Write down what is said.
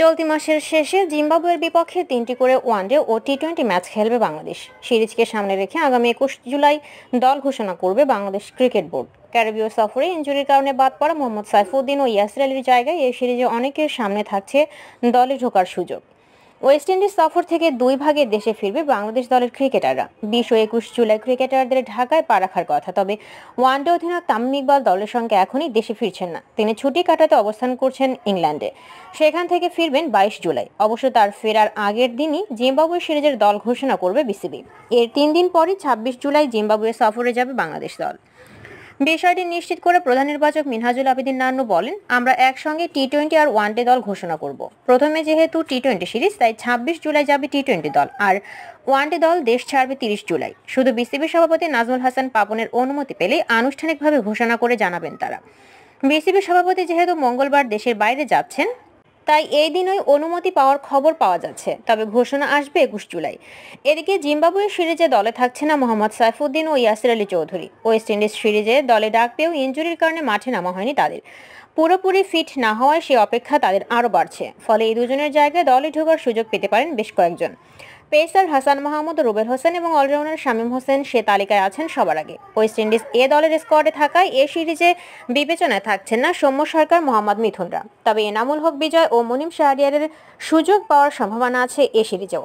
চলতি মাসের শেষে জিম্বাবুয়ের বিপক্ষে তিনটি করে ওয়ানডে ও টি টোয়েন্টি ম্যাচ খেলবে বাংলাদেশ সিরিজকে সামনে রেখে আগামী একুশ জুলাই দল ঘোষণা করবে বাংলাদেশ ক্রিকেট বোর্ড ক্যারিবীয় সফরে ইঞ্জুরির কারণে বাদ পড়া মোহাম্মদ সাইফুদ্দিন ও ইয়াসির আলীর জায়গায় এই সিরিজে অনেকের সামনে থাকছে দলে ঢোকার সুযোগ ওয়েস্ট ইন্ডিজ সফর থেকে দুই ভাগে দেশে ফিরবে বাংলাদেশ দলের ক্রিকেটাররা বিশ ও একুশ জুলাই ক্রিকেটারদের ঢাকায় পা রাখার কথা তবে ওয়ানডে অধিনায়ক তামিম ইকবাল দলের সঙ্গে এখনই দেশে ফিরছেন না তিনি ছুটি কাটাতে অবস্থান করছেন ইংল্যান্ডে সেখান থেকে ফিরবেন বাইশ জুলাই অবশ্য তার ফেরার আগের দিনই জিম্বাবুয়ে সিরিজের দল ঘোষণা করবে বিসিবি এর তিন দিন পরই ছাব্বিশ জুলাই জিম্বাবুয়ে সফরে যাবে বাংলাদেশ দল বিষয়টি নিশ্চিত করে প্রধান নির্বাচক মিনহাজুল আবেদিন নান্নু বলেন আমরা একসঙ্গে টি টোয়েন্টি আর ডে দল ঘোষণা করব প্রথমে যেহেতু টি টোয়েন্টি সিরিজ তাই ছাব্বিশ জুলাই যাবে টি টোয়েন্টি দল আর ওয়ান ডে দল দেশ ছাড়বে তিরিশ জুলাই শুধু বিসিবি সভাপতি নাজমুল হাসান পাপনের অনুমতি পেলে আনুষ্ঠানিকভাবে ঘোষণা করে জানাবেন তারা বিসিবি সভাপতি যেহেতু মঙ্গলবার দেশের বাইরে যাচ্ছেন তাই এই দিনই অনুমতি পাওয়ার খবর পাওয়া যাচ্ছে তবে ঘোষণা আসবে একুশ জুলাই এদিকে জিম্বাবুয়ে সিরিজে দলে থাকছে না মোহাম্মদ সাইফুদ্দিন ও ইয়াসির আলী চৌধুরী ওয়েস্ট ইন্ডিজ সিরিজে দলে ডাক পেয়েও ইঞ্জুরির কারণে মাঠে নামা হয়নি তাদের পুরোপুরি ফিট না হওয়ায় সে অপেক্ষা তাদের আরও বাড়ছে ফলে এই দুজনের জায়গায় দলে ঢোকার সুযোগ পেতে পারেন বেশ কয়েকজন পেসার হাসান মাহমুদ রুবেল হোসেন এবং অলরাউন্ডার শামীম হোসেন সে তালিকায় আছেন সবার আগে ওয়েস্ট ইন্ডিজ এ দলের স্কোয়াডে থাকায় এ সিরিজে বিবেচনায় থাকছেন না সৌম্য সরকার মোহাম্মদ মিথুনরা তবে এনামুল হক বিজয় ও মনিম শাহরিয়ারের সুযোগ পাওয়ার সম্ভাবনা আছে এ সিরিজেও